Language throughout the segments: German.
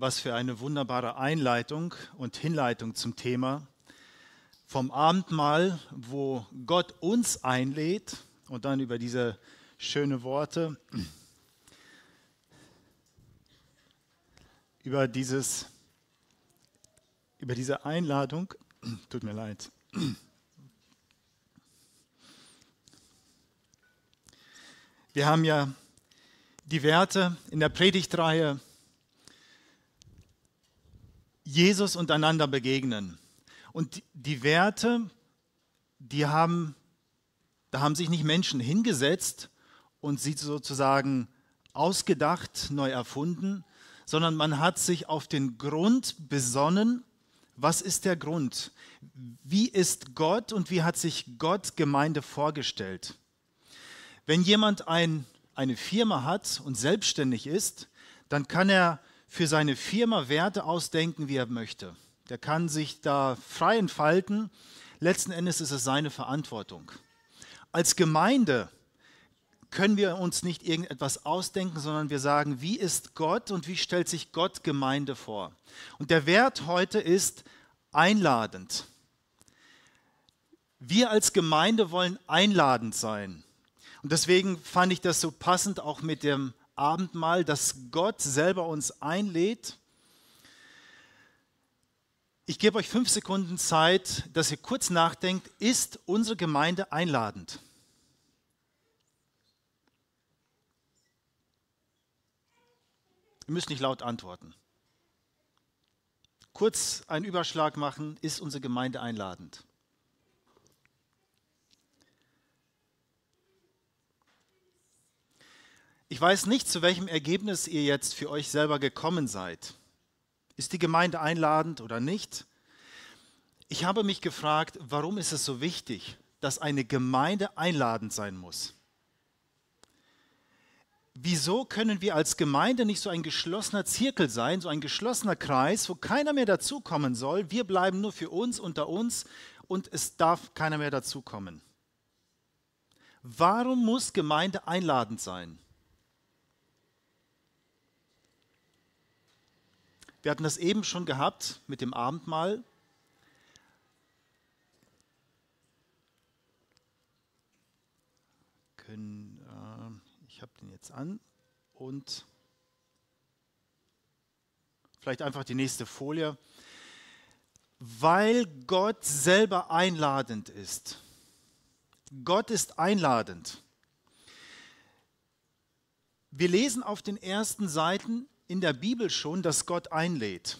Was für eine wunderbare Einleitung und Hinleitung zum Thema. Vom Abendmahl, wo Gott uns einlädt und dann über diese schönen Worte, über, dieses, über diese Einladung, tut mir leid, wir haben ja die Werte in der Predigtreihe Jesus und einander begegnen. Und die Werte, die haben, da haben sich nicht Menschen hingesetzt und sie sozusagen ausgedacht, neu erfunden, sondern man hat sich auf den Grund besonnen. Was ist der Grund? Wie ist Gott und wie hat sich Gott Gemeinde vorgestellt? Wenn jemand ein, eine Firma hat und selbstständig ist, dann kann er für seine Firma Werte ausdenken, wie er möchte. Der kann sich da frei entfalten. Letzten Endes ist es seine Verantwortung. Als Gemeinde können wir uns nicht irgendetwas ausdenken, sondern wir sagen, wie ist Gott und wie stellt sich Gott Gemeinde vor? Und der Wert heute ist einladend. Wir als Gemeinde wollen einladend sein. Und deswegen fand ich das so passend auch mit dem Abendmahl, das Gott selber uns einlädt. Ich gebe euch fünf Sekunden Zeit, dass ihr kurz nachdenkt, ist unsere Gemeinde einladend? Ihr müsst nicht laut antworten. Kurz einen Überschlag machen, ist unsere Gemeinde einladend? Ich weiß nicht, zu welchem Ergebnis ihr jetzt für euch selber gekommen seid. Ist die Gemeinde einladend oder nicht? Ich habe mich gefragt, warum ist es so wichtig, dass eine Gemeinde einladend sein muss? Wieso können wir als Gemeinde nicht so ein geschlossener Zirkel sein, so ein geschlossener Kreis, wo keiner mehr dazukommen soll? Wir bleiben nur für uns unter uns und es darf keiner mehr dazukommen. Warum muss Gemeinde einladend sein? Wir hatten das eben schon gehabt mit dem Abendmahl. Äh, ich habe den jetzt an und vielleicht einfach die nächste Folie. Weil Gott selber einladend ist. Gott ist einladend. Wir lesen auf den ersten Seiten, in der Bibel schon, dass Gott einlädt.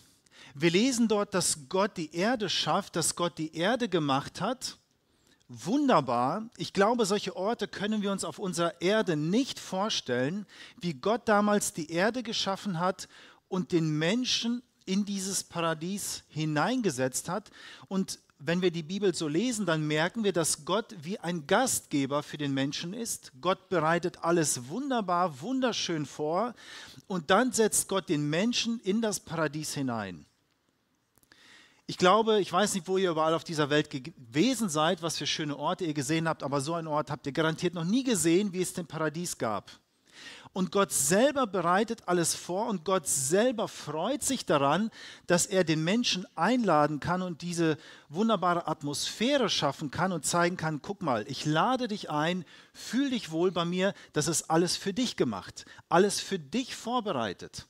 Wir lesen dort, dass Gott die Erde schafft, dass Gott die Erde gemacht hat. Wunderbar. Ich glaube, solche Orte können wir uns auf unserer Erde nicht vorstellen, wie Gott damals die Erde geschaffen hat und den Menschen in dieses Paradies hineingesetzt hat. Und wenn wir die Bibel so lesen, dann merken wir, dass Gott wie ein Gastgeber für den Menschen ist. Gott bereitet alles wunderbar, wunderschön vor und dann setzt Gott den Menschen in das Paradies hinein. Ich glaube, ich weiß nicht, wo ihr überall auf dieser Welt gewesen seid, was für schöne Orte ihr gesehen habt, aber so einen Ort habt ihr garantiert noch nie gesehen, wie es den Paradies gab. Und Gott selber bereitet alles vor und Gott selber freut sich daran, dass er den Menschen einladen kann und diese wunderbare Atmosphäre schaffen kann und zeigen kann, guck mal, ich lade dich ein, fühl dich wohl bei mir, das ist alles für dich gemacht, alles für dich vorbereitet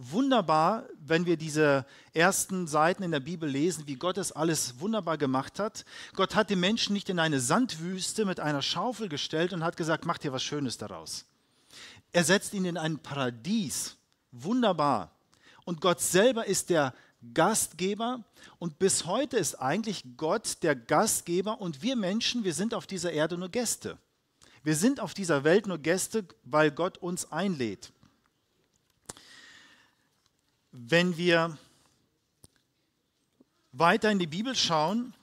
wunderbar, wenn wir diese ersten Seiten in der Bibel lesen, wie Gott es alles wunderbar gemacht hat. Gott hat den Menschen nicht in eine Sandwüste mit einer Schaufel gestellt und hat gesagt, mach dir was Schönes daraus. Er setzt ihn in ein Paradies. Wunderbar. Und Gott selber ist der Gastgeber. Und bis heute ist eigentlich Gott der Gastgeber und wir Menschen, wir sind auf dieser Erde nur Gäste. Wir sind auf dieser Welt nur Gäste, weil Gott uns einlädt. Wenn wir weiter in die Bibel schauen,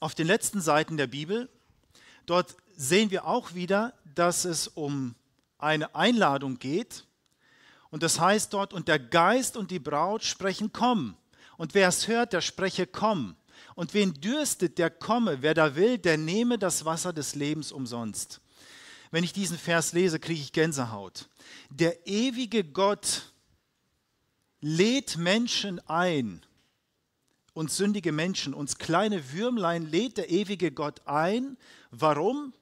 auf den letzten Seiten der Bibel, dort sehen wir auch wieder, dass es um eine Einladung geht. Und das heißt dort, und der Geist und die Braut sprechen, komm. Und wer es hört, der spreche, komm. Und wen dürstet, der komme. Wer da will, der nehme das Wasser des Lebens umsonst. Wenn ich diesen Vers lese, kriege ich Gänsehaut. Der ewige Gott lädt Menschen ein, uns sündige Menschen, uns kleine Würmlein lädt der ewige Gott ein. Warum?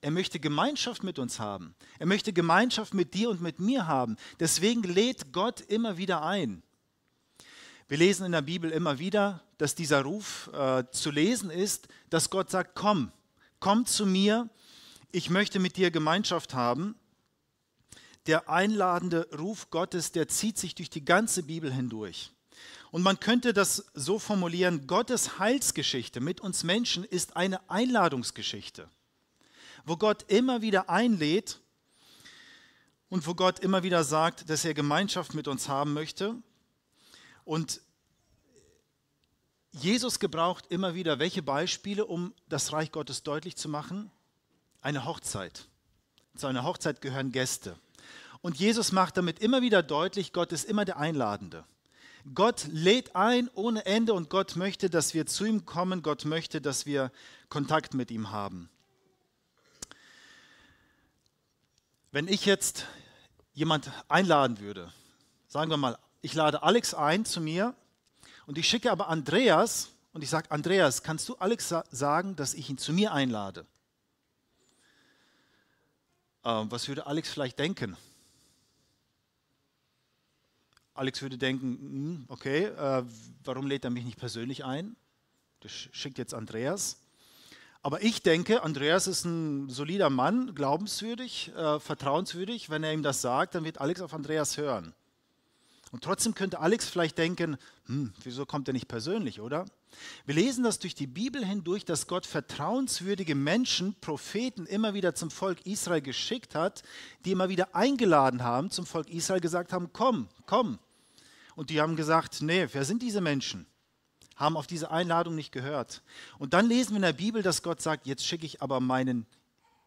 Er möchte Gemeinschaft mit uns haben. Er möchte Gemeinschaft mit dir und mit mir haben. Deswegen lädt Gott immer wieder ein. Wir lesen in der Bibel immer wieder, dass dieser Ruf äh, zu lesen ist, dass Gott sagt, komm, komm zu mir, ich möchte mit dir Gemeinschaft haben. Der einladende Ruf Gottes, der zieht sich durch die ganze Bibel hindurch. Und man könnte das so formulieren, Gottes Heilsgeschichte mit uns Menschen ist eine Einladungsgeschichte wo Gott immer wieder einlädt und wo Gott immer wieder sagt, dass er Gemeinschaft mit uns haben möchte. Und Jesus gebraucht immer wieder welche Beispiele, um das Reich Gottes deutlich zu machen? Eine Hochzeit. Zu einer Hochzeit gehören Gäste. Und Jesus macht damit immer wieder deutlich, Gott ist immer der Einladende. Gott lädt ein ohne Ende und Gott möchte, dass wir zu ihm kommen. Gott möchte, dass wir Kontakt mit ihm haben. Wenn ich jetzt jemand einladen würde, sagen wir mal, ich lade Alex ein zu mir und ich schicke aber Andreas und ich sage, Andreas, kannst du Alex sagen, dass ich ihn zu mir einlade? Ähm, was würde Alex vielleicht denken? Alex würde denken, hm, okay, äh, warum lädt er mich nicht persönlich ein? Das schickt jetzt Andreas. Aber ich denke, Andreas ist ein solider Mann, glaubenswürdig, äh, vertrauenswürdig. Wenn er ihm das sagt, dann wird Alex auf Andreas hören. Und trotzdem könnte Alex vielleicht denken, hm, wieso kommt er nicht persönlich, oder? Wir lesen das durch die Bibel hindurch, dass Gott vertrauenswürdige Menschen, Propheten immer wieder zum Volk Israel geschickt hat, die immer wieder eingeladen haben, zum Volk Israel gesagt haben, komm, komm. Und die haben gesagt, nee, wer sind diese Menschen? haben auf diese Einladung nicht gehört. Und dann lesen wir in der Bibel, dass Gott sagt, jetzt schicke ich aber meinen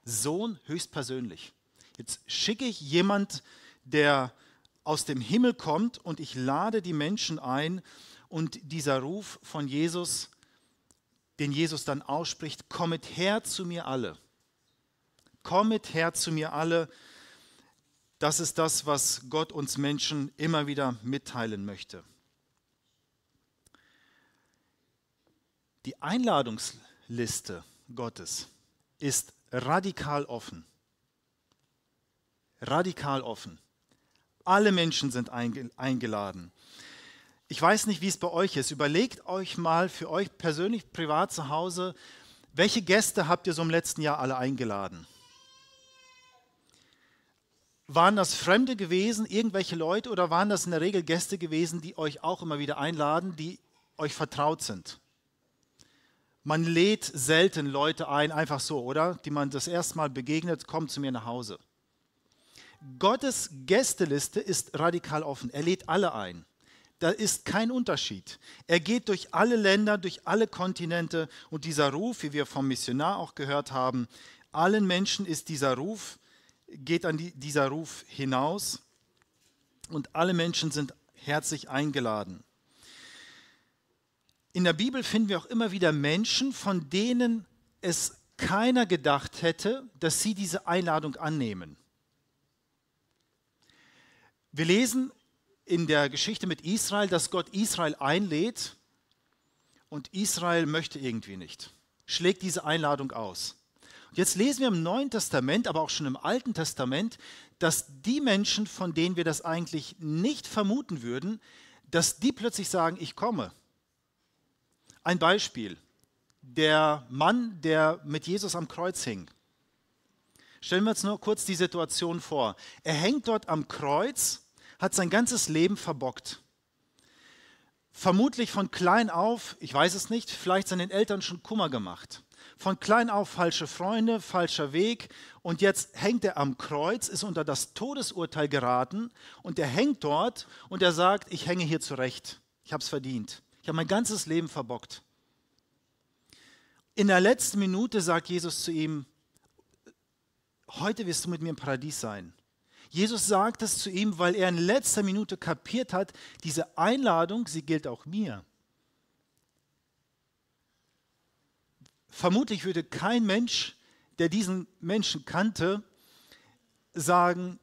Sohn höchstpersönlich. Jetzt schicke ich jemand, der aus dem Himmel kommt und ich lade die Menschen ein und dieser Ruf von Jesus, den Jesus dann ausspricht, kommet her zu mir alle. Kommet her zu mir alle. Das ist das, was Gott uns Menschen immer wieder mitteilen möchte. Die Einladungsliste Gottes ist radikal offen. Radikal offen. Alle Menschen sind eingeladen. Ich weiß nicht, wie es bei euch ist. Überlegt euch mal für euch persönlich, privat zu Hause, welche Gäste habt ihr so im letzten Jahr alle eingeladen? Waren das Fremde gewesen, irgendwelche Leute, oder waren das in der Regel Gäste gewesen, die euch auch immer wieder einladen, die euch vertraut sind? Man lädt selten Leute ein, einfach so, oder? Die man das erste Mal begegnet, kommt zu mir nach Hause. Gottes Gästeliste ist radikal offen. Er lädt alle ein. Da ist kein Unterschied. Er geht durch alle Länder, durch alle Kontinente und dieser Ruf, wie wir vom Missionar auch gehört haben, allen Menschen ist dieser Ruf, geht an die, dieser Ruf hinaus und alle Menschen sind herzlich eingeladen. In der Bibel finden wir auch immer wieder Menschen, von denen es keiner gedacht hätte, dass sie diese Einladung annehmen. Wir lesen in der Geschichte mit Israel, dass Gott Israel einlädt und Israel möchte irgendwie nicht, schlägt diese Einladung aus. Und jetzt lesen wir im Neuen Testament, aber auch schon im Alten Testament, dass die Menschen, von denen wir das eigentlich nicht vermuten würden, dass die plötzlich sagen, ich komme. Ein Beispiel. Der Mann, der mit Jesus am Kreuz hing. Stellen wir uns nur kurz die Situation vor. Er hängt dort am Kreuz, hat sein ganzes Leben verbockt. Vermutlich von klein auf, ich weiß es nicht, vielleicht seinen Eltern schon Kummer gemacht. Von klein auf falsche Freunde, falscher Weg. Und jetzt hängt er am Kreuz, ist unter das Todesurteil geraten und er hängt dort und er sagt, ich hänge hier zurecht. Ich habe es verdient habe mein ganzes Leben verbockt. In der letzten Minute sagt Jesus zu ihm, heute wirst du mit mir im Paradies sein. Jesus sagt das zu ihm, weil er in letzter Minute kapiert hat, diese Einladung, sie gilt auch mir. Vermutlich würde kein Mensch, der diesen Menschen kannte, sagen,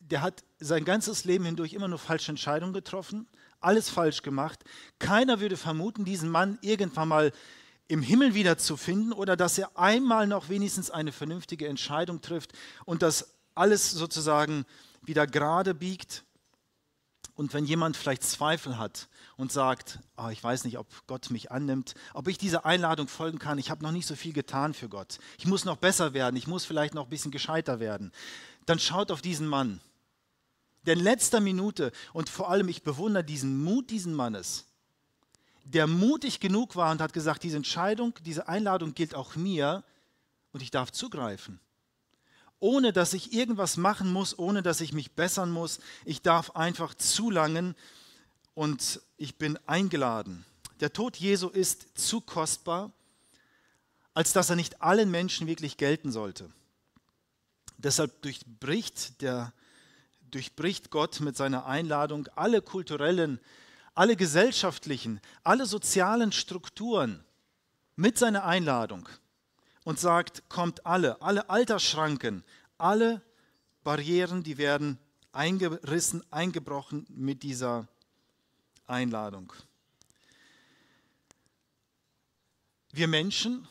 der hat sein ganzes Leben hindurch immer nur falsche Entscheidungen getroffen, alles falsch gemacht. Keiner würde vermuten, diesen Mann irgendwann mal im Himmel wiederzufinden oder dass er einmal noch wenigstens eine vernünftige Entscheidung trifft und das alles sozusagen wieder gerade biegt. Und wenn jemand vielleicht Zweifel hat und sagt, oh, ich weiß nicht, ob Gott mich annimmt, ob ich dieser Einladung folgen kann, ich habe noch nicht so viel getan für Gott, ich muss noch besser werden, ich muss vielleicht noch ein bisschen gescheiter werden, dann schaut auf diesen Mann denn letzter Minute und vor allem ich bewundere diesen Mut diesen Mannes, der mutig genug war und hat gesagt, diese Entscheidung, diese Einladung gilt auch mir und ich darf zugreifen. Ohne dass ich irgendwas machen muss, ohne dass ich mich bessern muss, ich darf einfach zulangen und ich bin eingeladen. Der Tod Jesu ist zu kostbar, als dass er nicht allen Menschen wirklich gelten sollte. Deshalb durchbricht der durchbricht Gott mit seiner Einladung alle kulturellen, alle gesellschaftlichen, alle sozialen Strukturen mit seiner Einladung und sagt, kommt alle, alle Altersschranken, alle Barrieren, die werden eingerissen, eingebrochen mit dieser Einladung. Wir Menschen,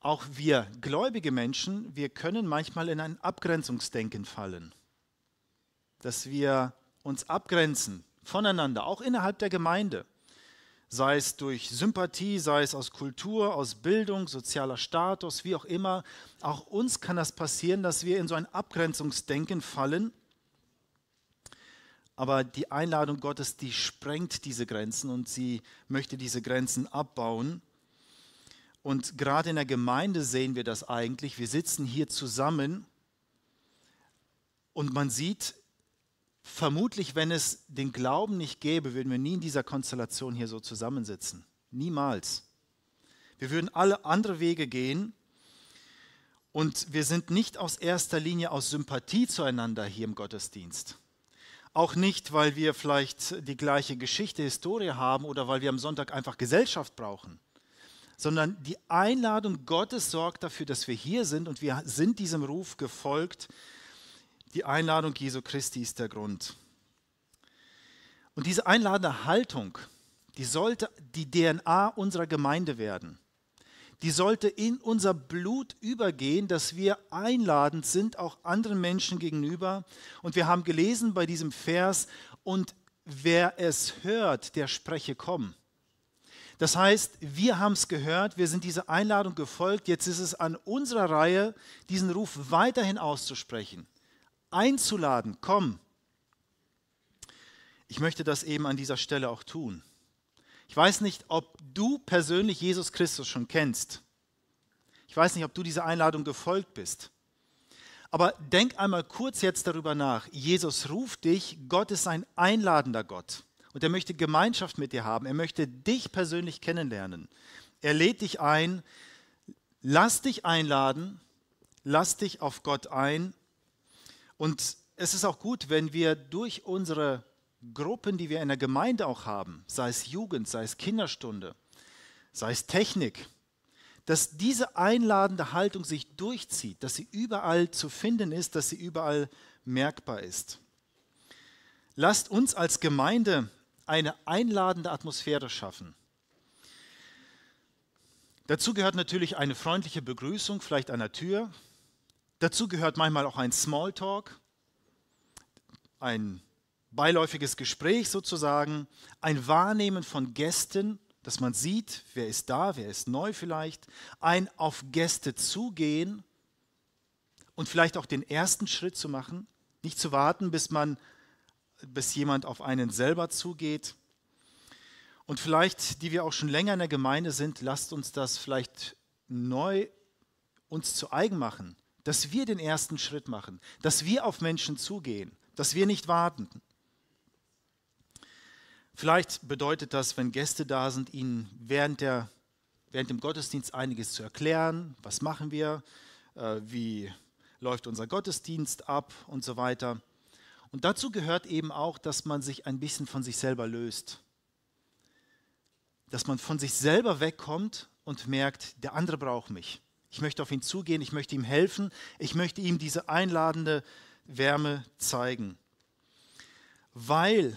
auch wir gläubige Menschen, wir können manchmal in ein Abgrenzungsdenken fallen dass wir uns abgrenzen voneinander, auch innerhalb der Gemeinde, sei es durch Sympathie, sei es aus Kultur, aus Bildung, sozialer Status, wie auch immer. Auch uns kann das passieren, dass wir in so ein Abgrenzungsdenken fallen. Aber die Einladung Gottes, die sprengt diese Grenzen und sie möchte diese Grenzen abbauen. Und gerade in der Gemeinde sehen wir das eigentlich. Wir sitzen hier zusammen und man sieht, vermutlich, wenn es den Glauben nicht gäbe, würden wir nie in dieser Konstellation hier so zusammensitzen. Niemals. Wir würden alle andere Wege gehen und wir sind nicht aus erster Linie aus Sympathie zueinander hier im Gottesdienst. Auch nicht, weil wir vielleicht die gleiche Geschichte, Historie haben oder weil wir am Sonntag einfach Gesellschaft brauchen, sondern die Einladung Gottes sorgt dafür, dass wir hier sind und wir sind diesem Ruf gefolgt, die Einladung Jesu Christi ist der Grund. Und diese einladende Haltung, die sollte die DNA unserer Gemeinde werden. Die sollte in unser Blut übergehen, dass wir einladend sind, auch anderen Menschen gegenüber. Und wir haben gelesen bei diesem Vers, und wer es hört, der spreche kommen. Das heißt, wir haben es gehört, wir sind dieser Einladung gefolgt, jetzt ist es an unserer Reihe, diesen Ruf weiterhin auszusprechen einzuladen, komm. Ich möchte das eben an dieser Stelle auch tun. Ich weiß nicht, ob du persönlich Jesus Christus schon kennst. Ich weiß nicht, ob du dieser Einladung gefolgt bist. Aber denk einmal kurz jetzt darüber nach. Jesus ruft dich, Gott ist ein einladender Gott. Und er möchte Gemeinschaft mit dir haben. Er möchte dich persönlich kennenlernen. Er lädt dich ein. Lass dich einladen. Lass dich auf Gott ein und es ist auch gut, wenn wir durch unsere Gruppen, die wir in der Gemeinde auch haben, sei es Jugend, sei es Kinderstunde, sei es Technik, dass diese einladende Haltung sich durchzieht, dass sie überall zu finden ist, dass sie überall merkbar ist. Lasst uns als Gemeinde eine einladende Atmosphäre schaffen. Dazu gehört natürlich eine freundliche Begrüßung, vielleicht an der Tür, Dazu gehört manchmal auch ein Smalltalk, ein beiläufiges Gespräch sozusagen, ein Wahrnehmen von Gästen, dass man sieht, wer ist da, wer ist neu vielleicht, ein auf Gäste zugehen und vielleicht auch den ersten Schritt zu machen, nicht zu warten, bis man bis jemand auf einen selber zugeht. Und vielleicht, die wir auch schon länger in der Gemeinde sind, lasst uns das vielleicht neu uns zu eigen machen dass wir den ersten Schritt machen, dass wir auf Menschen zugehen, dass wir nicht warten. Vielleicht bedeutet das, wenn Gäste da sind, ihnen während, der, während dem Gottesdienst einiges zu erklären, was machen wir, äh, wie läuft unser Gottesdienst ab und so weiter. Und dazu gehört eben auch, dass man sich ein bisschen von sich selber löst. Dass man von sich selber wegkommt und merkt, der andere braucht mich. Ich möchte auf ihn zugehen, ich möchte ihm helfen, ich möchte ihm diese einladende Wärme zeigen. Weil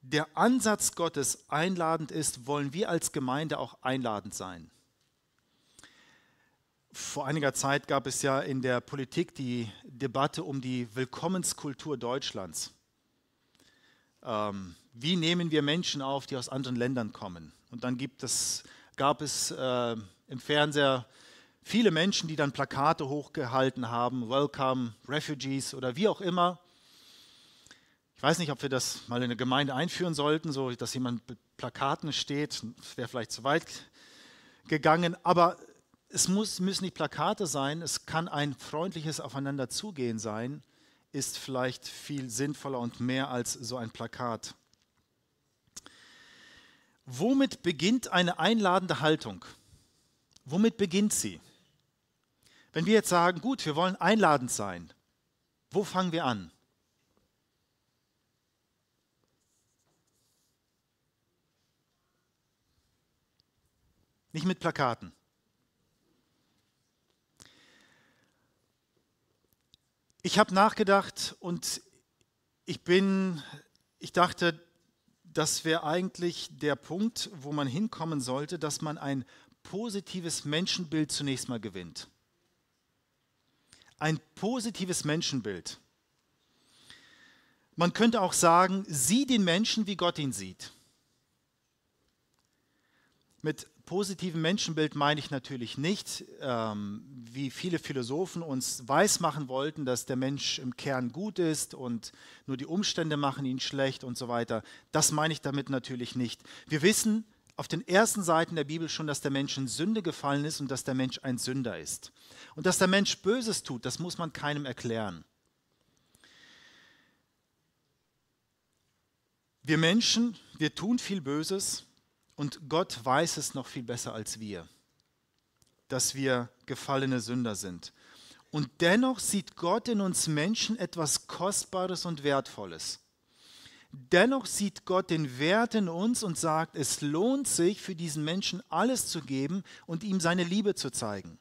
der Ansatz Gottes einladend ist, wollen wir als Gemeinde auch einladend sein. Vor einiger Zeit gab es ja in der Politik die Debatte um die Willkommenskultur Deutschlands. Ähm, wie nehmen wir Menschen auf, die aus anderen Ländern kommen? Und dann gibt es, gab es äh, im Fernseher äh, viele Menschen, die dann Plakate hochgehalten haben, Welcome, Refugees oder wie auch immer. Ich weiß nicht, ob wir das mal in eine Gemeinde einführen sollten, so dass jemand mit Plakaten steht, wäre vielleicht zu weit gegangen, aber es muss, müssen nicht Plakate sein, es kann ein freundliches Aufeinanderzugehen sein, ist vielleicht viel sinnvoller und mehr als so ein Plakat. Womit beginnt eine einladende Haltung? Womit beginnt sie? Wenn wir jetzt sagen, gut, wir wollen einladend sein, wo fangen wir an? Nicht mit Plakaten. Ich habe nachgedacht und ich bin, ich dachte, das wäre eigentlich der Punkt, wo man hinkommen sollte, dass man ein positives Menschenbild zunächst mal gewinnt ein positives Menschenbild. Man könnte auch sagen, sieh den Menschen, wie Gott ihn sieht. Mit positivem Menschenbild meine ich natürlich nicht, ähm, wie viele Philosophen uns weismachen wollten, dass der Mensch im Kern gut ist und nur die Umstände machen ihn schlecht und so weiter. Das meine ich damit natürlich nicht. Wir wissen, auf den ersten Seiten der Bibel schon, dass der Mensch in Sünde gefallen ist und dass der Mensch ein Sünder ist. Und dass der Mensch Böses tut, das muss man keinem erklären. Wir Menschen, wir tun viel Böses und Gott weiß es noch viel besser als wir, dass wir gefallene Sünder sind. Und dennoch sieht Gott in uns Menschen etwas Kostbares und Wertvolles. Dennoch sieht Gott den Wert in uns und sagt, es lohnt sich, für diesen Menschen alles zu geben und ihm seine Liebe zu zeigen.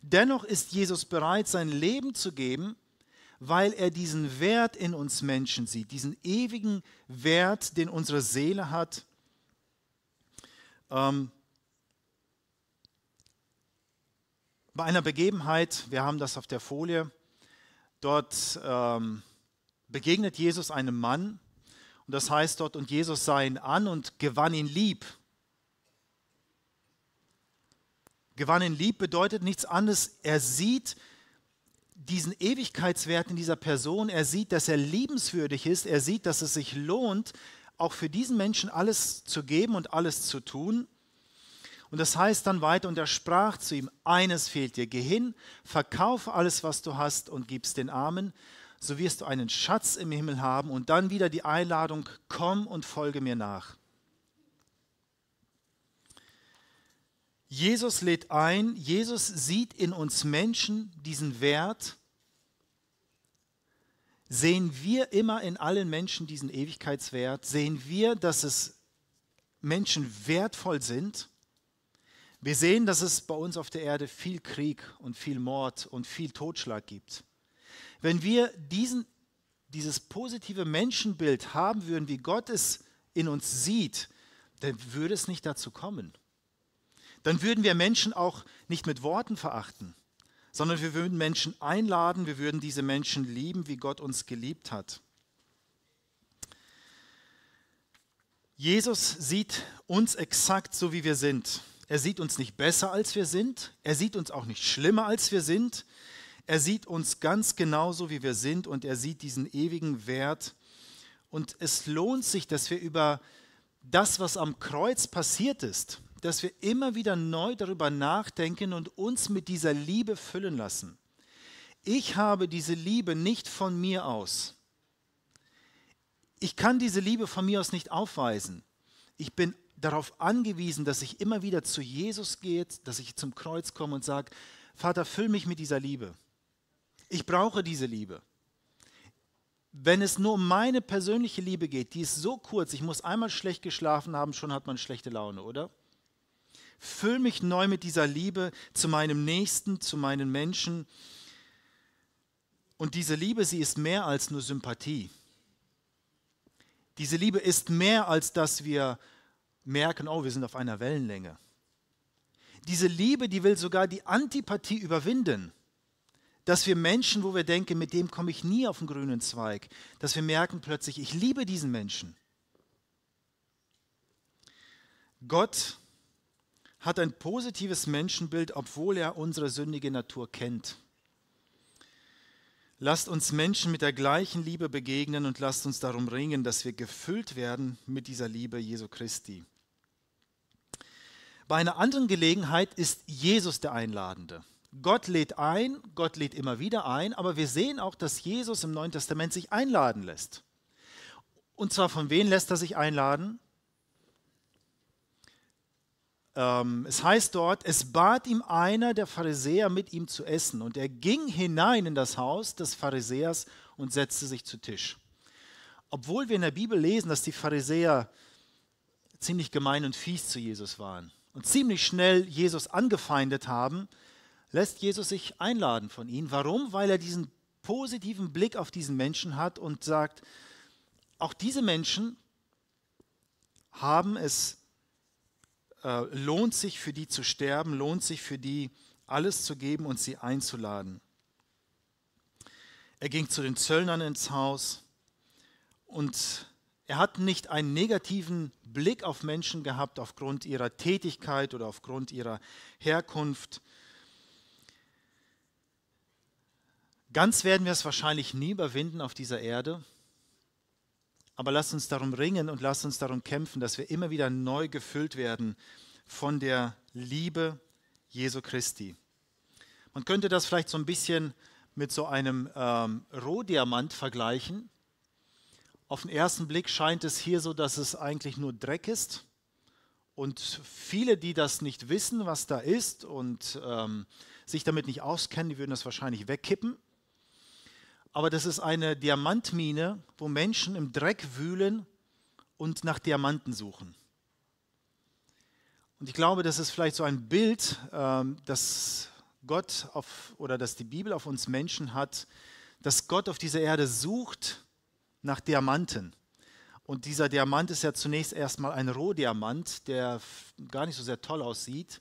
Dennoch ist Jesus bereit, sein Leben zu geben, weil er diesen Wert in uns Menschen sieht, diesen ewigen Wert, den unsere Seele hat. Ähm, bei einer Begebenheit, wir haben das auf der Folie, dort ähm, begegnet Jesus einem Mann, und das heißt dort, und Jesus sah ihn an und gewann ihn lieb. Gewann ihn lieb bedeutet nichts anderes. Er sieht diesen Ewigkeitswert in dieser Person. Er sieht, dass er liebenswürdig ist. Er sieht, dass es sich lohnt, auch für diesen Menschen alles zu geben und alles zu tun. Und das heißt dann weiter, und er sprach zu ihm, eines fehlt dir, geh hin, verkaufe alles, was du hast und gib's den Armen, so wirst du einen Schatz im Himmel haben und dann wieder die Einladung, komm und folge mir nach. Jesus lädt ein, Jesus sieht in uns Menschen diesen Wert. Sehen wir immer in allen Menschen diesen Ewigkeitswert? Sehen wir, dass es Menschen wertvoll sind? Wir sehen, dass es bei uns auf der Erde viel Krieg und viel Mord und viel Totschlag gibt. Wenn wir diesen, dieses positive Menschenbild haben würden, wie Gott es in uns sieht, dann würde es nicht dazu kommen. Dann würden wir Menschen auch nicht mit Worten verachten, sondern wir würden Menschen einladen, wir würden diese Menschen lieben, wie Gott uns geliebt hat. Jesus sieht uns exakt so, wie wir sind. Er sieht uns nicht besser, als wir sind. Er sieht uns auch nicht schlimmer, als wir sind. Er sieht uns ganz genauso, wie wir sind und er sieht diesen ewigen Wert. Und es lohnt sich, dass wir über das, was am Kreuz passiert ist, dass wir immer wieder neu darüber nachdenken und uns mit dieser Liebe füllen lassen. Ich habe diese Liebe nicht von mir aus. Ich kann diese Liebe von mir aus nicht aufweisen. Ich bin darauf angewiesen, dass ich immer wieder zu Jesus gehe, dass ich zum Kreuz komme und sage, Vater, füll mich mit dieser Liebe. Ich brauche diese Liebe. Wenn es nur um meine persönliche Liebe geht, die ist so kurz, ich muss einmal schlecht geschlafen haben, schon hat man schlechte Laune, oder? Füll mich neu mit dieser Liebe zu meinem Nächsten, zu meinen Menschen. Und diese Liebe, sie ist mehr als nur Sympathie. Diese Liebe ist mehr als dass wir merken, oh, wir sind auf einer Wellenlänge. Diese Liebe, die will sogar die Antipathie überwinden dass wir Menschen, wo wir denken, mit dem komme ich nie auf den grünen Zweig, dass wir merken plötzlich, ich liebe diesen Menschen. Gott hat ein positives Menschenbild, obwohl er unsere sündige Natur kennt. Lasst uns Menschen mit der gleichen Liebe begegnen und lasst uns darum ringen, dass wir gefüllt werden mit dieser Liebe Jesu Christi. Bei einer anderen Gelegenheit ist Jesus der Einladende. Gott lädt ein, Gott lädt immer wieder ein, aber wir sehen auch, dass Jesus im Neuen Testament sich einladen lässt. Und zwar von wem lässt er sich einladen? Ähm, es heißt dort, es bat ihm einer der Pharisäer mit ihm zu essen und er ging hinein in das Haus des Pharisäers und setzte sich zu Tisch. Obwohl wir in der Bibel lesen, dass die Pharisäer ziemlich gemein und fies zu Jesus waren und ziemlich schnell Jesus angefeindet haben, lässt Jesus sich einladen von ihnen. Warum? Weil er diesen positiven Blick auf diesen Menschen hat und sagt, auch diese Menschen haben es, äh, lohnt sich für die zu sterben, lohnt sich für die alles zu geben und sie einzuladen. Er ging zu den Zöllnern ins Haus und er hat nicht einen negativen Blick auf Menschen gehabt aufgrund ihrer Tätigkeit oder aufgrund ihrer Herkunft, Ganz werden wir es wahrscheinlich nie überwinden auf dieser Erde, aber lasst uns darum ringen und lasst uns darum kämpfen, dass wir immer wieder neu gefüllt werden von der Liebe Jesu Christi. Man könnte das vielleicht so ein bisschen mit so einem ähm, Rohdiamant vergleichen. Auf den ersten Blick scheint es hier so, dass es eigentlich nur Dreck ist. Und viele, die das nicht wissen, was da ist und ähm, sich damit nicht auskennen, die würden das wahrscheinlich wegkippen aber das ist eine Diamantmine, wo Menschen im Dreck wühlen und nach Diamanten suchen. Und ich glaube, das ist vielleicht so ein Bild, ähm, dass Gott auf, oder dass die Bibel auf uns Menschen hat, dass Gott auf dieser Erde sucht nach Diamanten. Und dieser Diamant ist ja zunächst erstmal ein Rohdiamant, der gar nicht so sehr toll aussieht.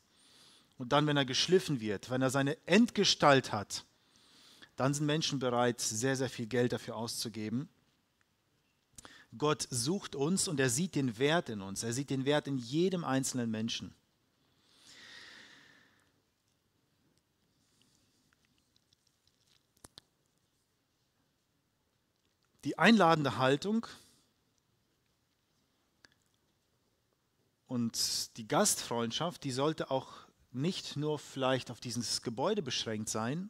Und dann, wenn er geschliffen wird, wenn er seine Endgestalt hat, dann sind Menschen bereit, sehr, sehr viel Geld dafür auszugeben. Gott sucht uns und er sieht den Wert in uns. Er sieht den Wert in jedem einzelnen Menschen. Die einladende Haltung und die Gastfreundschaft, die sollte auch nicht nur vielleicht auf dieses Gebäude beschränkt sein,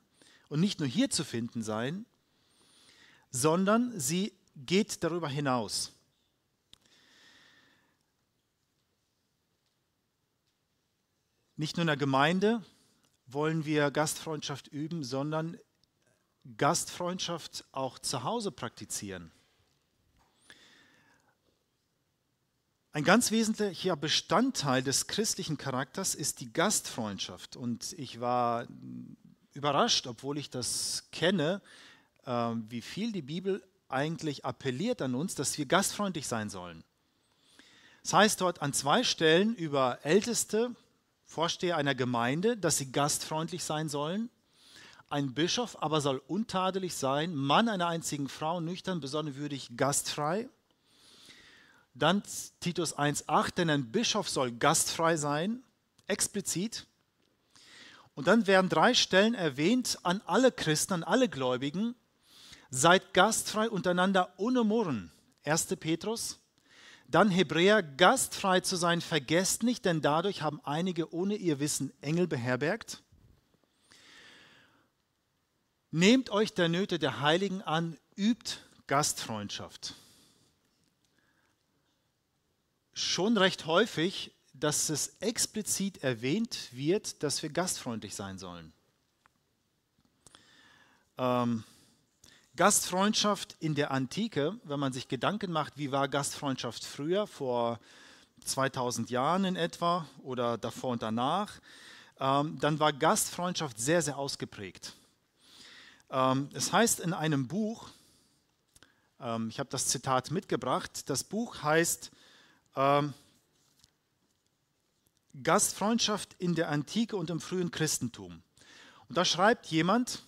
und nicht nur hier zu finden sein, sondern sie geht darüber hinaus. Nicht nur in der Gemeinde wollen wir Gastfreundschaft üben, sondern Gastfreundschaft auch zu Hause praktizieren. Ein ganz wesentlicher Bestandteil des christlichen Charakters ist die Gastfreundschaft. Und ich war überrascht, obwohl ich das kenne, ähm, wie viel die Bibel eigentlich appelliert an uns, dass wir gastfreundlich sein sollen. Das heißt dort an zwei Stellen über Älteste, Vorsteher einer Gemeinde, dass sie gastfreundlich sein sollen. Ein Bischof aber soll untadelig sein, Mann einer einzigen Frau, nüchtern, besonders würdig, gastfrei. Dann Titus 1,8, denn ein Bischof soll gastfrei sein, explizit. Und dann werden drei Stellen erwähnt an alle Christen, an alle Gläubigen. Seid gastfrei untereinander ohne Murren. 1. Petrus. Dann Hebräer, gastfrei zu sein, vergesst nicht, denn dadurch haben einige ohne ihr Wissen Engel beherbergt. Nehmt euch der Nöte der Heiligen an, übt Gastfreundschaft. Schon recht häufig dass es explizit erwähnt wird, dass wir gastfreundlich sein sollen. Ähm, Gastfreundschaft in der Antike, wenn man sich Gedanken macht, wie war Gastfreundschaft früher, vor 2000 Jahren in etwa oder davor und danach, ähm, dann war Gastfreundschaft sehr, sehr ausgeprägt. Ähm, es heißt in einem Buch, ähm, ich habe das Zitat mitgebracht, das Buch heißt ähm, Gastfreundschaft in der Antike und im frühen Christentum. Und da schreibt jemand,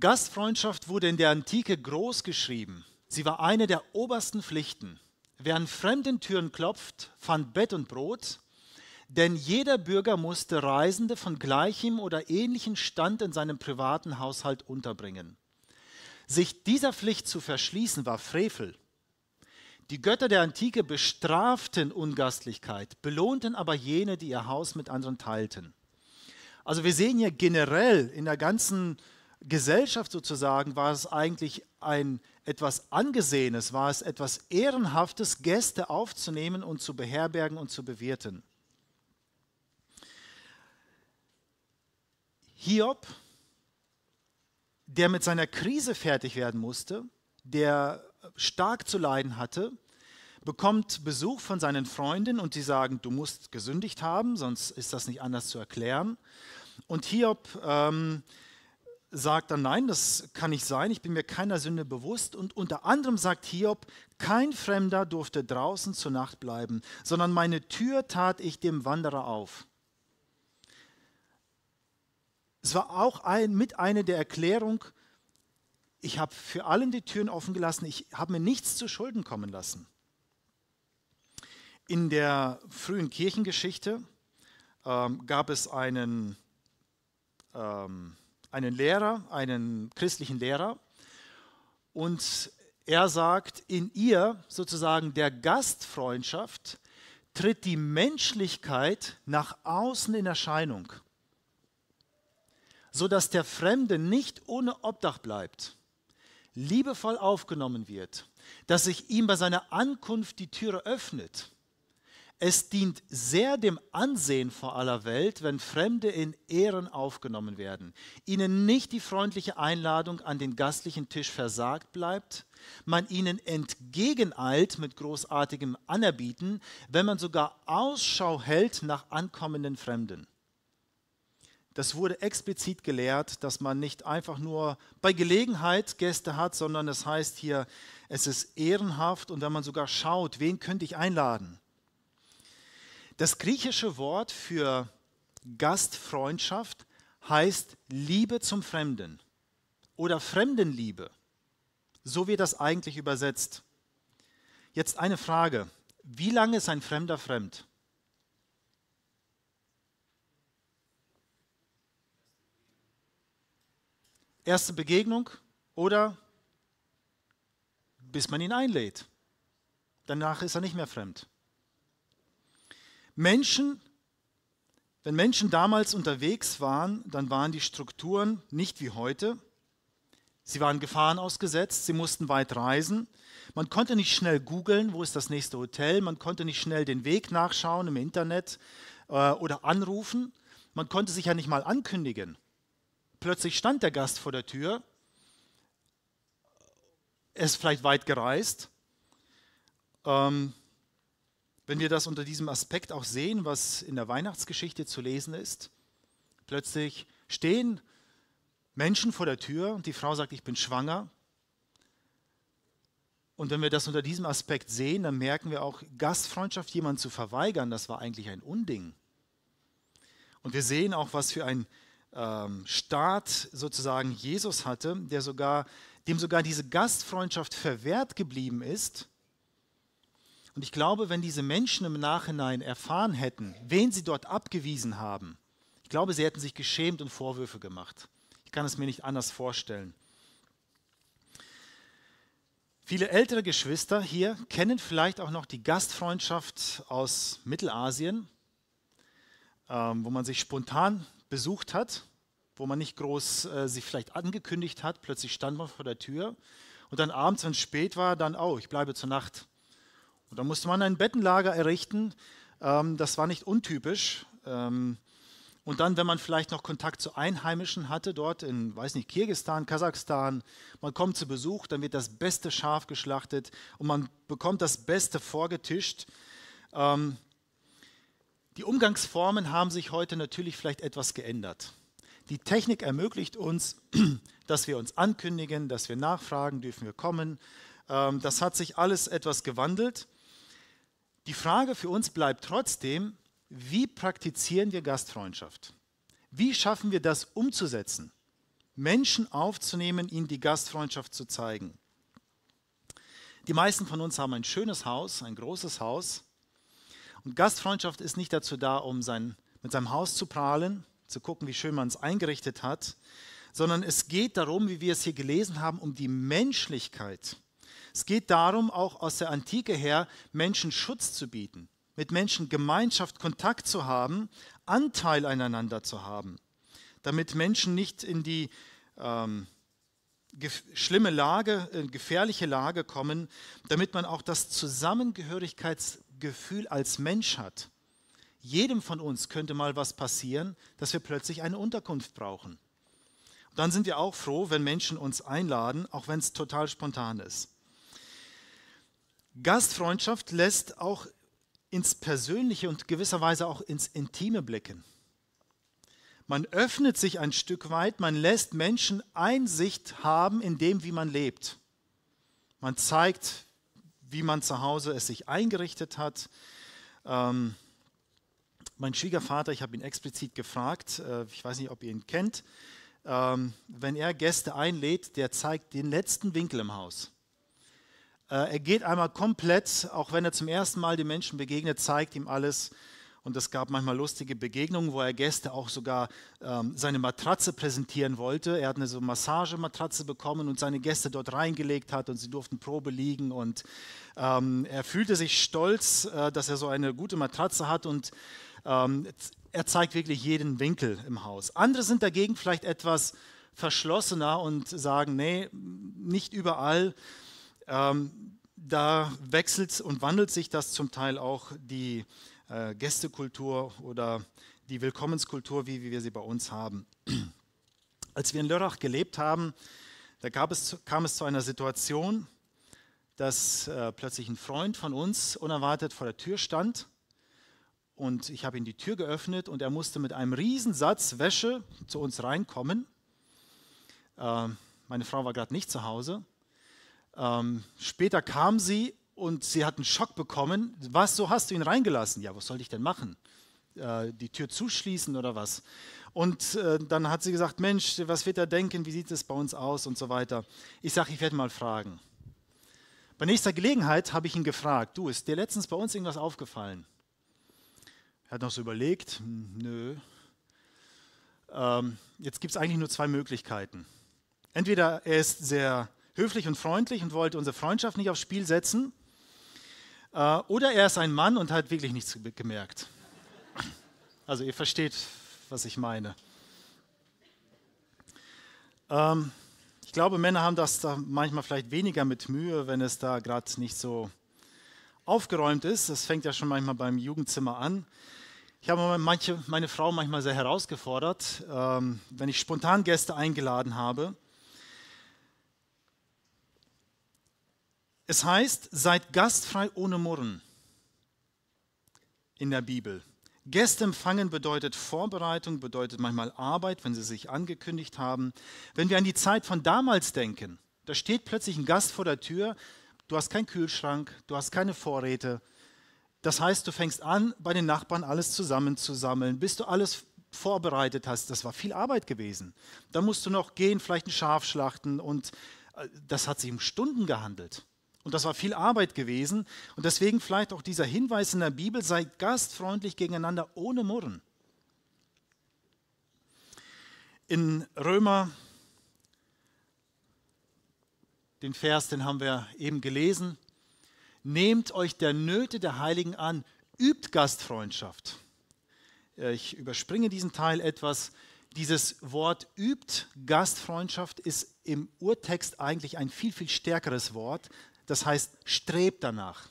Gastfreundschaft wurde in der Antike groß geschrieben. Sie war eine der obersten Pflichten. Wer an fremden Türen klopft, fand Bett und Brot, denn jeder Bürger musste Reisende von gleichem oder ähnlichem Stand in seinem privaten Haushalt unterbringen. Sich dieser Pflicht zu verschließen war Frevel die Götter der Antike bestraften Ungastlichkeit, belohnten aber jene, die ihr Haus mit anderen teilten. Also wir sehen hier generell in der ganzen Gesellschaft sozusagen war es eigentlich ein etwas Angesehenes, war es etwas Ehrenhaftes, Gäste aufzunehmen und zu beherbergen und zu bewirten. Hiob, der mit seiner Krise fertig werden musste, der stark zu leiden hatte, bekommt Besuch von seinen Freunden und die sagen, du musst gesündigt haben, sonst ist das nicht anders zu erklären. Und Hiob ähm, sagt dann, nein, das kann nicht sein, ich bin mir keiner Sünde bewusst. Und unter anderem sagt Hiob, kein Fremder durfte draußen zur Nacht bleiben, sondern meine Tür tat ich dem Wanderer auf. Es war auch ein, mit einer der Erklärungen, ich habe für allen die Türen offen gelassen, ich habe mir nichts zu Schulden kommen lassen. In der frühen Kirchengeschichte ähm, gab es einen, ähm, einen Lehrer, einen christlichen Lehrer, und er sagt, in ihr sozusagen der Gastfreundschaft tritt die Menschlichkeit nach außen in Erscheinung, sodass der Fremde nicht ohne Obdach bleibt liebevoll aufgenommen wird, dass sich ihm bei seiner Ankunft die Türe öffnet. Es dient sehr dem Ansehen vor aller Welt, wenn Fremde in Ehren aufgenommen werden, ihnen nicht die freundliche Einladung an den gastlichen Tisch versagt bleibt, man ihnen entgegeneilt mit großartigem Anerbieten, wenn man sogar Ausschau hält nach ankommenden Fremden das wurde explizit gelehrt, dass man nicht einfach nur bei Gelegenheit Gäste hat, sondern das heißt hier, es ist ehrenhaft und wenn man sogar schaut, wen könnte ich einladen? Das griechische Wort für Gastfreundschaft heißt Liebe zum Fremden oder Fremdenliebe. So wird das eigentlich übersetzt. Jetzt eine Frage. Wie lange ist ein Fremder fremd? erste Begegnung oder bis man ihn einlädt. Danach ist er nicht mehr fremd. Menschen, wenn Menschen damals unterwegs waren, dann waren die Strukturen nicht wie heute. Sie waren Gefahren ausgesetzt, sie mussten weit reisen. Man konnte nicht schnell googeln, wo ist das nächste Hotel, man konnte nicht schnell den Weg nachschauen im Internet äh, oder anrufen. Man konnte sich ja nicht mal ankündigen plötzlich stand der Gast vor der Tür, er ist vielleicht weit gereist. Ähm, wenn wir das unter diesem Aspekt auch sehen, was in der Weihnachtsgeschichte zu lesen ist, plötzlich stehen Menschen vor der Tür und die Frau sagt, ich bin schwanger. Und wenn wir das unter diesem Aspekt sehen, dann merken wir auch, Gastfreundschaft jemand zu verweigern, das war eigentlich ein Unding. Und wir sehen auch, was für ein ähm, Staat sozusagen Jesus hatte, der sogar, dem sogar diese Gastfreundschaft verwehrt geblieben ist. Und ich glaube, wenn diese Menschen im Nachhinein erfahren hätten, wen sie dort abgewiesen haben, ich glaube, sie hätten sich geschämt und Vorwürfe gemacht. Ich kann es mir nicht anders vorstellen. Viele ältere Geschwister hier kennen vielleicht auch noch die Gastfreundschaft aus Mittelasien, ähm, wo man sich spontan besucht hat, wo man nicht groß äh, sich vielleicht angekündigt hat. Plötzlich stand man vor der Tür und dann abends, wenn es spät war, dann, oh, ich bleibe zur Nacht. Und dann musste man ein Bettenlager errichten. Ähm, das war nicht untypisch. Ähm, und dann, wenn man vielleicht noch Kontakt zu Einheimischen hatte, dort in, weiß nicht, Kirgistan, Kasachstan, man kommt zu Besuch, dann wird das beste Schaf geschlachtet und man bekommt das Beste vorgetischt. Ähm, die Umgangsformen haben sich heute natürlich vielleicht etwas geändert. Die Technik ermöglicht uns, dass wir uns ankündigen, dass wir nachfragen, dürfen wir kommen. Ähm, das hat sich alles etwas gewandelt. Die Frage für uns bleibt trotzdem, wie praktizieren wir Gastfreundschaft? Wie schaffen wir das umzusetzen? Menschen aufzunehmen, ihnen die Gastfreundschaft zu zeigen. Die meisten von uns haben ein schönes Haus, ein großes Haus, und Gastfreundschaft ist nicht dazu da, um sein, mit seinem Haus zu prahlen, zu gucken, wie schön man es eingerichtet hat, sondern es geht darum, wie wir es hier gelesen haben, um die Menschlichkeit. Es geht darum, auch aus der Antike her Menschen Schutz zu bieten, mit Menschen Gemeinschaft, Kontakt zu haben, Anteil aneinander zu haben, damit Menschen nicht in die ähm, schlimme Lage, in äh, gefährliche Lage kommen, damit man auch das Zusammengehörigkeits Gefühl als Mensch hat. Jedem von uns könnte mal was passieren, dass wir plötzlich eine Unterkunft brauchen. Und dann sind wir auch froh, wenn Menschen uns einladen, auch wenn es total spontan ist. Gastfreundschaft lässt auch ins Persönliche und gewisserweise auch ins Intime blicken. Man öffnet sich ein Stück weit, man lässt Menschen Einsicht haben in dem, wie man lebt. Man zeigt, wie man zu Hause es sich eingerichtet hat. Ähm, mein Schwiegervater, ich habe ihn explizit gefragt, äh, ich weiß nicht, ob ihr ihn kennt, ähm, wenn er Gäste einlädt, der zeigt den letzten Winkel im Haus. Äh, er geht einmal komplett, auch wenn er zum ersten Mal den Menschen begegnet, zeigt ihm alles, und es gab manchmal lustige Begegnungen, wo er Gäste auch sogar ähm, seine Matratze präsentieren wollte. Er hat eine so Massagematratze bekommen und seine Gäste dort reingelegt hat und sie durften Probe liegen. Und ähm, er fühlte sich stolz, äh, dass er so eine gute Matratze hat und ähm, er zeigt wirklich jeden Winkel im Haus. Andere sind dagegen vielleicht etwas verschlossener und sagen, nee, nicht überall. Ähm, da wechselt und wandelt sich das zum Teil auch die äh, Gästekultur oder die Willkommenskultur, wie, wie wir sie bei uns haben. Als wir in Lörrach gelebt haben, da gab es, kam es zu einer Situation, dass äh, plötzlich ein Freund von uns unerwartet vor der Tür stand und ich habe ihm die Tür geöffnet und er musste mit einem Riesensatz Wäsche zu uns reinkommen. Äh, meine Frau war gerade nicht zu Hause. Ähm, später kam sie und sie hat einen Schock bekommen. Was, so hast du ihn reingelassen? Ja, was soll ich denn machen? Äh, die Tür zuschließen oder was? Und äh, dann hat sie gesagt, Mensch, was wird er denken? Wie sieht es bei uns aus und so weiter. Ich sage, ich werde mal fragen. Bei nächster Gelegenheit habe ich ihn gefragt, du, ist dir letztens bei uns irgendwas aufgefallen? Er hat noch so überlegt, hm, nö. Ähm, jetzt gibt es eigentlich nur zwei Möglichkeiten. Entweder er ist sehr höflich und freundlich und wollte unsere Freundschaft nicht aufs Spiel setzen äh, oder er ist ein Mann und hat wirklich nichts gemerkt. Also ihr versteht, was ich meine. Ähm, ich glaube, Männer haben das da manchmal vielleicht weniger mit Mühe, wenn es da gerade nicht so aufgeräumt ist. Das fängt ja schon manchmal beim Jugendzimmer an. Ich habe manche, meine Frau manchmal sehr herausgefordert, ähm, wenn ich spontan Gäste eingeladen habe Es heißt, seid gastfrei ohne Murren in der Bibel. Gäste empfangen bedeutet Vorbereitung, bedeutet manchmal Arbeit, wenn sie sich angekündigt haben. Wenn wir an die Zeit von damals denken, da steht plötzlich ein Gast vor der Tür, du hast keinen Kühlschrank, du hast keine Vorräte. Das heißt, du fängst an, bei den Nachbarn alles zusammenzusammeln, bis du alles vorbereitet hast. Das war viel Arbeit gewesen. Dann musst du noch gehen, vielleicht ein Schaf schlachten und äh, das hat sich um Stunden gehandelt. Und das war viel Arbeit gewesen. Und deswegen vielleicht auch dieser Hinweis in der Bibel, seid gastfreundlich gegeneinander ohne Murren. In Römer, den Vers, den haben wir eben gelesen, nehmt euch der Nöte der Heiligen an, übt Gastfreundschaft. Äh, ich überspringe diesen Teil etwas. Dieses Wort übt Gastfreundschaft ist im Urtext eigentlich ein viel, viel stärkeres Wort. Das heißt, strebt danach.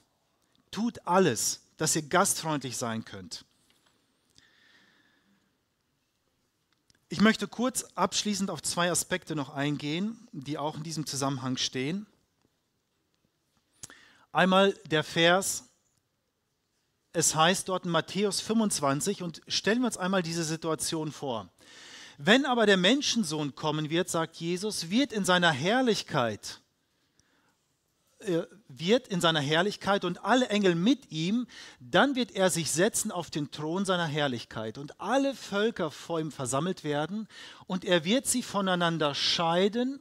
Tut alles, dass ihr gastfreundlich sein könnt. Ich möchte kurz abschließend auf zwei Aspekte noch eingehen, die auch in diesem Zusammenhang stehen. Einmal der Vers, es heißt dort in Matthäus 25 und stellen wir uns einmal diese Situation vor. Wenn aber der Menschensohn kommen wird, sagt Jesus, wird in seiner Herrlichkeit äh, wird in seiner Herrlichkeit und alle Engel mit ihm, dann wird er sich setzen auf den Thron seiner Herrlichkeit und alle Völker vor ihm versammelt werden und er wird sie voneinander scheiden,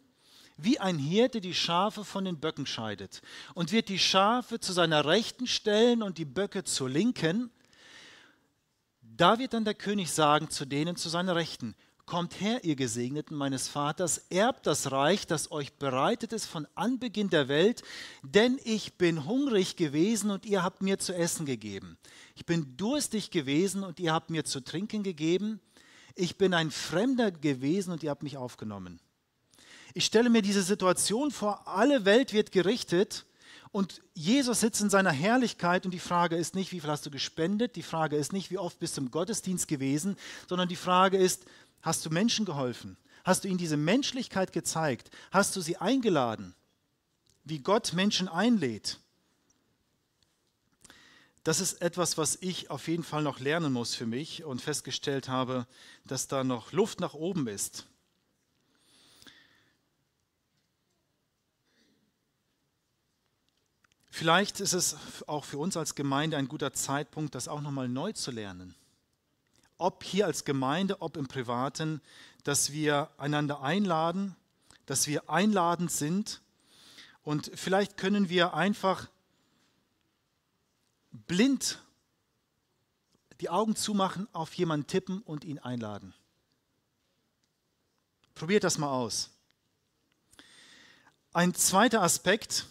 wie ein Hirte die Schafe von den Böcken scheidet und wird die Schafe zu seiner Rechten stellen und die Böcke zur Linken. Da wird dann der König sagen zu denen zu seiner Rechten, Kommt her, ihr Gesegneten meines Vaters, erbt das Reich, das euch bereitet ist von Anbeginn der Welt, denn ich bin hungrig gewesen und ihr habt mir zu essen gegeben. Ich bin durstig gewesen und ihr habt mir zu trinken gegeben. Ich bin ein Fremder gewesen und ihr habt mich aufgenommen. Ich stelle mir diese Situation vor, alle Welt wird gerichtet und Jesus sitzt in seiner Herrlichkeit und die Frage ist nicht, wie viel hast du gespendet, die Frage ist nicht, wie oft bist du im Gottesdienst gewesen, sondern die Frage ist, Hast du Menschen geholfen? Hast du ihnen diese Menschlichkeit gezeigt? Hast du sie eingeladen? Wie Gott Menschen einlädt. Das ist etwas, was ich auf jeden Fall noch lernen muss für mich und festgestellt habe, dass da noch Luft nach oben ist. Vielleicht ist es auch für uns als Gemeinde ein guter Zeitpunkt, das auch nochmal neu zu lernen ob hier als Gemeinde, ob im Privaten, dass wir einander einladen, dass wir einladend sind. Und vielleicht können wir einfach blind die Augen zumachen, auf jemanden tippen und ihn einladen. Probiert das mal aus. Ein zweiter Aspekt,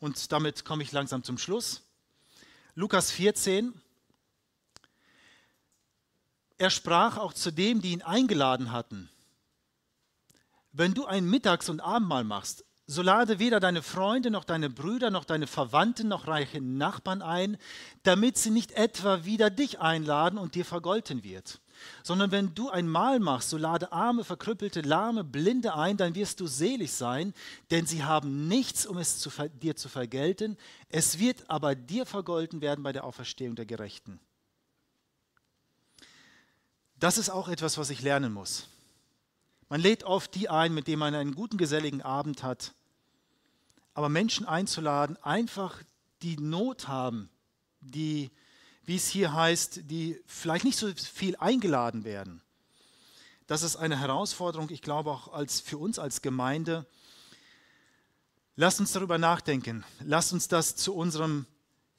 und damit komme ich langsam zum Schluss. Lukas 14, er sprach auch zu dem, die ihn eingeladen hatten. Wenn du ein Mittags- und Abendmahl machst, so lade weder deine Freunde noch deine Brüder noch deine Verwandten noch reiche Nachbarn ein, damit sie nicht etwa wieder dich einladen und dir vergolten wird. Sondern wenn du ein Mahl machst, so lade arme, verkrüppelte, lahme, blinde ein, dann wirst du selig sein, denn sie haben nichts, um es zu, dir zu vergelten, es wird aber dir vergolten werden bei der Auferstehung der Gerechten. Das ist auch etwas, was ich lernen muss. Man lädt oft die ein, mit denen man einen guten, geselligen Abend hat. Aber Menschen einzuladen, einfach die Not haben, die, wie es hier heißt, die vielleicht nicht so viel eingeladen werden. Das ist eine Herausforderung, ich glaube auch als, für uns als Gemeinde. Lasst uns darüber nachdenken. Lasst uns das zu unserem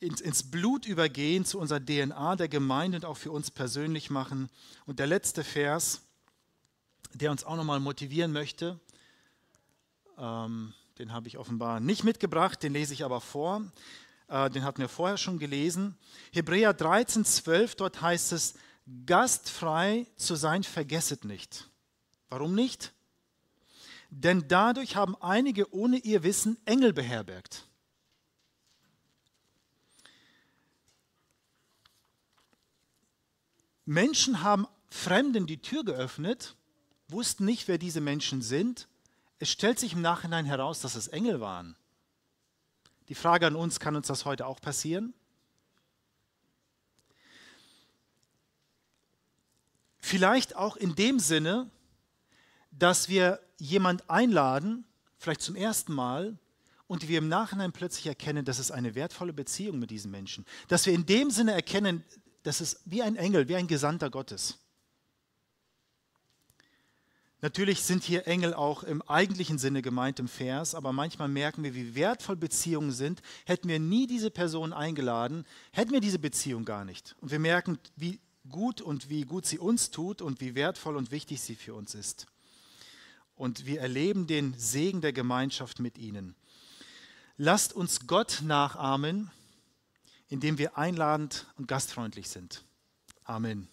ins, ins Blut übergehen, zu unserer DNA der Gemeinde und auch für uns persönlich machen. Und der letzte Vers, der uns auch nochmal motivieren möchte, ähm, den habe ich offenbar nicht mitgebracht, den lese ich aber vor. Äh, den hatten wir vorher schon gelesen. Hebräer 13, 12, dort heißt es, gastfrei zu sein, vergesset nicht. Warum nicht? Denn dadurch haben einige ohne ihr Wissen Engel beherbergt. Menschen haben Fremden die Tür geöffnet, wussten nicht, wer diese Menschen sind. Es stellt sich im Nachhinein heraus, dass es Engel waren. Die Frage an uns, kann uns das heute auch passieren? Vielleicht auch in dem Sinne, dass wir jemand einladen, vielleicht zum ersten Mal, und wir im Nachhinein plötzlich erkennen, dass es eine wertvolle Beziehung mit diesen Menschen. Dass wir in dem Sinne erkennen, das ist wie ein Engel, wie ein Gesandter Gottes. Natürlich sind hier Engel auch im eigentlichen Sinne gemeint im Vers, aber manchmal merken wir, wie wertvoll Beziehungen sind. Hätten wir nie diese Person eingeladen, hätten wir diese Beziehung gar nicht. Und wir merken, wie gut und wie gut sie uns tut und wie wertvoll und wichtig sie für uns ist. Und wir erleben den Segen der Gemeinschaft mit ihnen. Lasst uns Gott nachahmen indem wir einladend und gastfreundlich sind. Amen.